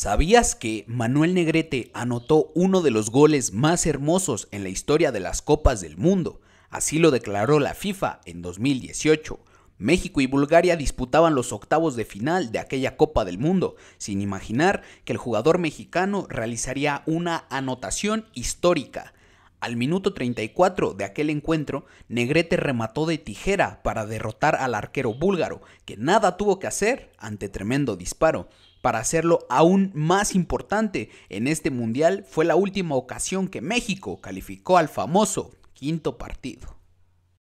¿Sabías que Manuel Negrete anotó uno de los goles más hermosos en la historia de las Copas del Mundo? Así lo declaró la FIFA en 2018. México y Bulgaria disputaban los octavos de final de aquella Copa del Mundo, sin imaginar que el jugador mexicano realizaría una anotación histórica. Al minuto 34 de aquel encuentro, Negrete remató de tijera para derrotar al arquero búlgaro, que nada tuvo que hacer ante tremendo disparo. Para hacerlo aún más importante, en este mundial fue la última ocasión que México calificó al famoso quinto partido.